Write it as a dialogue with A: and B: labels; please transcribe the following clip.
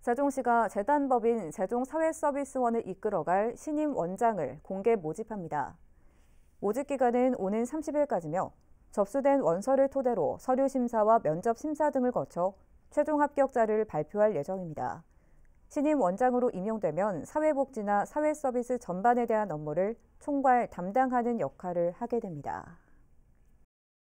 A: 세종시가 재단법인 세종사회서비스원을 이끌어갈 신임 원장을 공개 모집합니다. 모집 기간은 오는 30일까지며 접수된 원서를 토대로 서류 심사와 면접 심사 등을 거쳐 최종 합격자를 발표할 예정입니다. 신임 원장으로 임용되면 사회복지나 사회서비스 전반에 대한 업무를 총괄 담당하는 역할을 하게 됩니다.